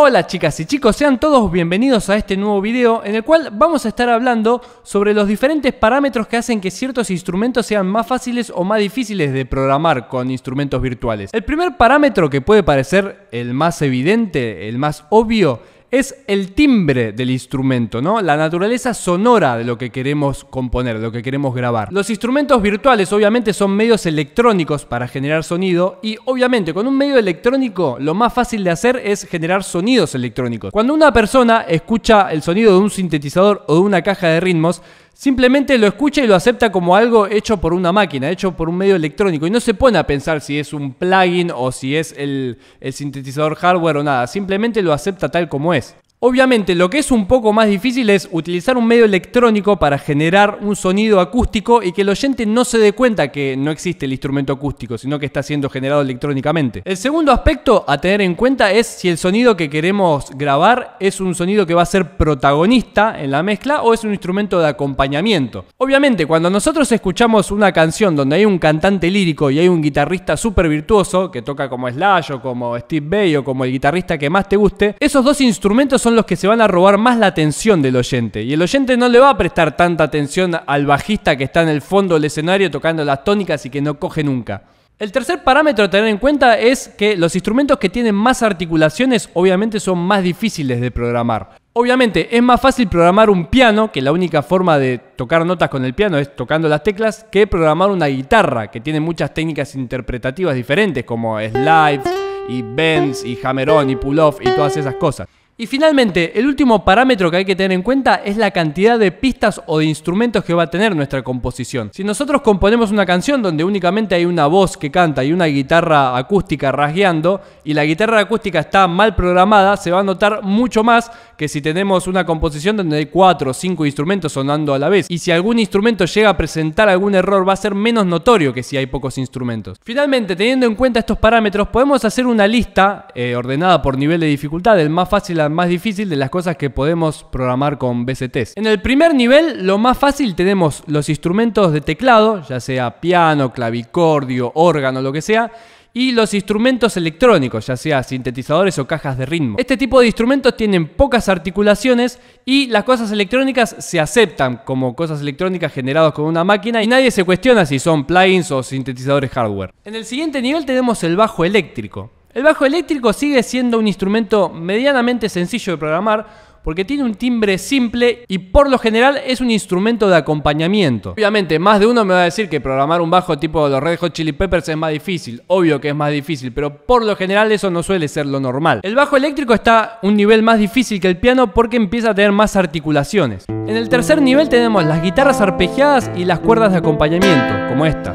Hola chicas y chicos, sean todos bienvenidos a este nuevo video en el cual vamos a estar hablando sobre los diferentes parámetros que hacen que ciertos instrumentos sean más fáciles o más difíciles de programar con instrumentos virtuales. El primer parámetro que puede parecer el más evidente, el más obvio, es el timbre del instrumento, ¿no? La naturaleza sonora de lo que queremos componer, de lo que queremos grabar. Los instrumentos virtuales obviamente son medios electrónicos para generar sonido y obviamente con un medio electrónico lo más fácil de hacer es generar sonidos electrónicos. Cuando una persona escucha el sonido de un sintetizador o de una caja de ritmos, simplemente lo escucha y lo acepta como algo hecho por una máquina, hecho por un medio electrónico. Y no se pone a pensar si es un plugin o si es el, sintetizador hardware o nada. Simplemente lo acepta tal como es. Obviamente lo que es un poco más difícil es utilizar un medio electrónico para generar un sonido acústico y que el oyente no se dé cuenta que no existe el instrumento acústico, sino que está siendo generado electrónicamente. El segundo aspecto a tener en cuenta es si el sonido que queremos grabar es un sonido que va a ser protagonista en la mezcla o es un instrumento de acompañamiento. Obviamente cuando nosotros escuchamos una canción donde hay un cantante lírico y hay un guitarrista súper virtuoso que toca como Slash o como Steve Bay o como el guitarrista que más te guste, esos dos instrumentos son los que se van a robar más la atención del oyente. Y el oyente no le va a prestar tanta atención al bajista que está en el fondo del escenario tocando las tónicas y que no coge nunca. El tercer parámetro a tener en cuenta es que los instrumentos que tienen más articulaciones obviamente son más difíciles de programar. Obviamente es más fácil programar un piano, que la única forma de tocar notas con el piano es tocando las teclas, que programar una guitarra, que tiene muchas técnicas interpretativas diferentes como slides y bends y hammer-on y pull-off y todas esas cosas. Y finalmente, el último parámetro que hay que tener en cuenta es la cantidad de pistas o de instrumentos que va a tener nuestra composición. Si nosotros componemos una canción donde únicamente hay una voz que canta y una guitarra acústica rasgueando, y la guitarra acústica está mal programada, se va a notar mucho más que si tenemos una composición donde hay 4 o 5 instrumentos sonando a la vez, y si algún instrumento llega a presentar algún error va a ser menos notorio que si hay pocos instrumentos. Finalmente, teniendo en cuenta estos parámetros, podemos hacer una lista eh, ordenada por nivel de dificultad, del más fácil al más difícil de las cosas que podemos programar con BCTs. En el primer nivel, lo más fácil tenemos los instrumentos de teclado, ya sea piano, clavicordio, órgano, lo que sea, y los instrumentos electrónicos, ya sea sintetizadores o cajas de ritmo. Este tipo de instrumentos tienen pocas articulaciones y las cosas electrónicas se aceptan como cosas electrónicas generadas con una máquina y nadie se cuestiona si son plugins o sintetizadores hardware. En el siguiente nivel tenemos el bajo eléctrico. El bajo eléctrico sigue siendo un instrumento medianamente sencillo de programar, porque tiene un timbre simple y por lo general es un instrumento de acompañamiento. Obviamente, más de uno me va a decir que programar un bajo tipo los Red Hot Chili Peppers es más difícil, obvio que es más difícil, pero por lo general eso no suele ser lo normal. El bajo eléctrico está un nivel más difícil que el piano porque empieza a tener más articulaciones. En el tercer nivel tenemos las guitarras arpegiadas y las cuerdas de acompañamiento, como esta.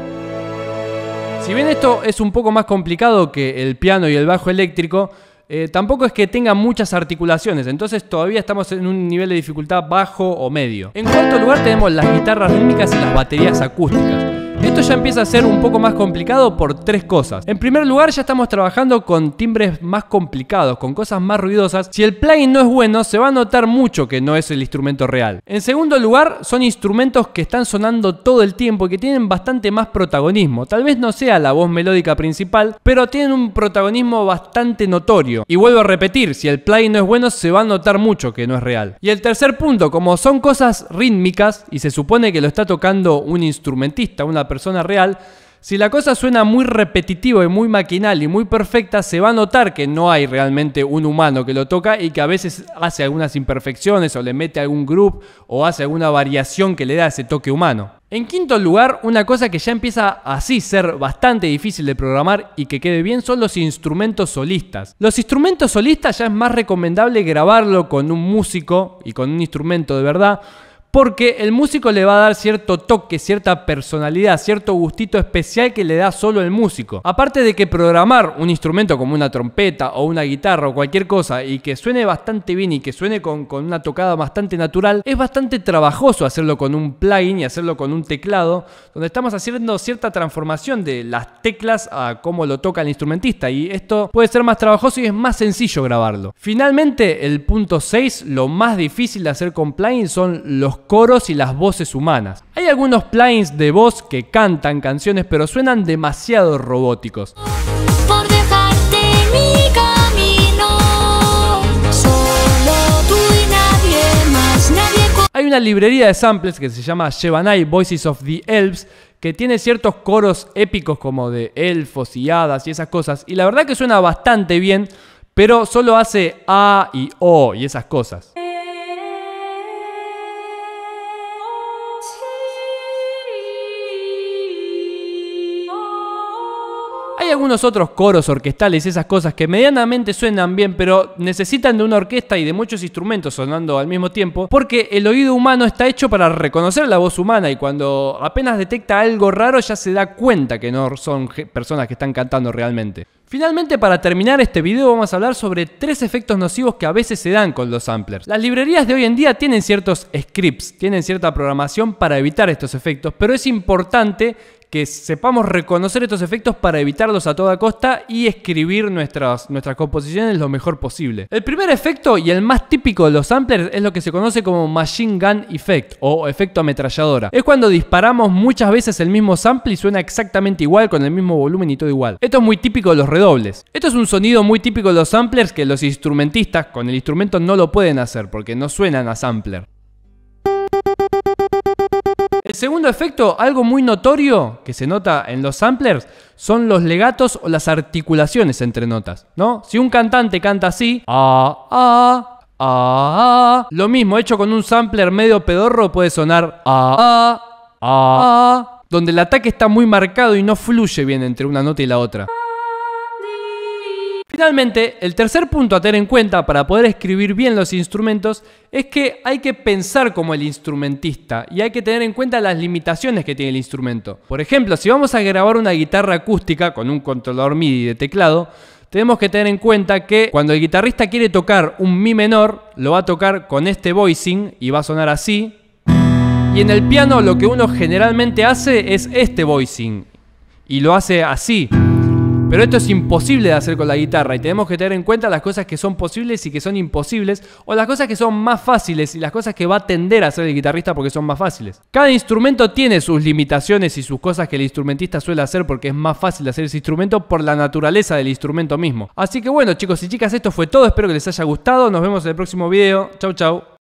Si bien esto es un poco más complicado que el piano y el bajo eléctrico, eh, tampoco es que tenga muchas articulaciones, entonces todavía estamos en un nivel de dificultad bajo o medio. En cuarto lugar tenemos las guitarras rítmicas y las baterías acústicas. Esto ya empieza a ser un poco más complicado por tres cosas. En primer lugar, ya estamos trabajando con timbres más complicados, con cosas más ruidosas. Si el plugin no es bueno, se va a notar mucho que no es el instrumento real. En segundo lugar, son instrumentos que están sonando todo el tiempo y que tienen bastante más protagonismo. Tal vez no sea la voz melódica principal, pero tienen un protagonismo bastante notorio. Y vuelvo a repetir, si el plugin no es bueno, se va a notar mucho que no es real. Y el tercer punto, como son cosas rítmicas y se supone que lo está tocando un instrumentista, una persona real, si la cosa suena muy repetitiva y muy maquinal y muy perfecta, se va a notar que no hay realmente un humano que lo toca y que a veces hace algunas imperfecciones o le mete algún group o hace alguna variación que le da ese toque humano. En quinto lugar, una cosa que ya empieza así ser bastante difícil de programar y que quede bien son los instrumentos solistas. Los instrumentos solistas ya es más recomendable grabarlo con un músico y con un instrumento de verdad porque el músico le va a dar cierto toque, cierta personalidad, cierto gustito especial que le da solo el músico. Aparte de que programar un instrumento como una trompeta o una guitarra o cualquier cosa y que suene bastante bien y que suene con, una tocada bastante natural, es bastante trabajoso hacerlo con un plugin y hacerlo con un teclado, donde estamos haciendo cierta transformación de las teclas a cómo lo toca el instrumentista y esto puede ser más trabajoso y es más sencillo grabarlo. Finalmente, el punto 6, lo más difícil de hacer con plugin son los coros y las voces humanas. Hay algunos planes de voz que cantan canciones pero suenan demasiado robóticos. Hay una librería de samples que se llama Shevanai Voices of the Elves que tiene ciertos coros épicos como de elfos y hadas y esas cosas y la verdad que suena bastante bien, pero solo hace A y O y esas cosas. Hay algunos otros coros orquestales, y esas cosas que medianamente suenan bien, pero necesitan de una orquesta y de muchos instrumentos sonando al mismo tiempo, porque el oído humano está hecho para reconocer la voz humana y cuando apenas detecta algo raro ya se da cuenta que no son personas que están cantando realmente. Finalmente, para terminar este video vamos a hablar sobre tres efectos nocivos que a veces se dan con los samplers. Las librerías de hoy en día tienen ciertos scripts, tienen cierta programación para evitar estos efectos, pero es importante que sepamos reconocer estos efectos para evitarlos a toda costa y escribir nuestras, nuestras composiciones lo mejor posible. El primer efecto y el más típico de los samplers es lo que se conoce como Machine Gun Effect o efecto ametralladora. Es cuando disparamos muchas veces el mismo sample y suena exactamente igual con el mismo volumen y todo igual. Esto es muy típico de los redobles. Esto es un sonido muy típico de los samplers que los instrumentistas con el instrumento no lo pueden hacer porque no suenan a sampler. El segundo efecto, algo muy notorio que se nota en los samplers, son los legatos o las articulaciones entre notas, ¿no? Si un cantante canta así, ah, ah, lo mismo hecho con un sampler medio pedorro puede sonar donde el ataque está muy marcado y no fluye bien entre una nota y la otra. Finalmente, el tercer punto a tener en cuenta para poder escribir bien los instrumentos es que hay que pensar como el instrumentista y hay que tener en cuenta las limitaciones que tiene el instrumento. Por ejemplo, si vamos a grabar una guitarra acústica con un controlador MIDI de teclado, tenemos que tener en cuenta que cuando el guitarrista quiere tocar un Mi menor, lo va a tocar con este voicing y va a sonar así. Y en el piano lo que uno generalmente hace es este voicing y lo hace así. Pero esto es imposible de hacer con la guitarra y tenemos que tener en cuenta las cosas que son posibles y que son imposibles o las cosas que son más fáciles y las cosas que va a tender a hacer el guitarrista porque son más fáciles. Cada instrumento tiene sus limitaciones y sus cosas que el instrumentista suele hacer porque es más fácil hacer ese instrumento por la naturaleza del instrumento mismo. Así que bueno chicos y chicas, esto fue todo, espero que les haya gustado, nos vemos en el próximo video, chau chau.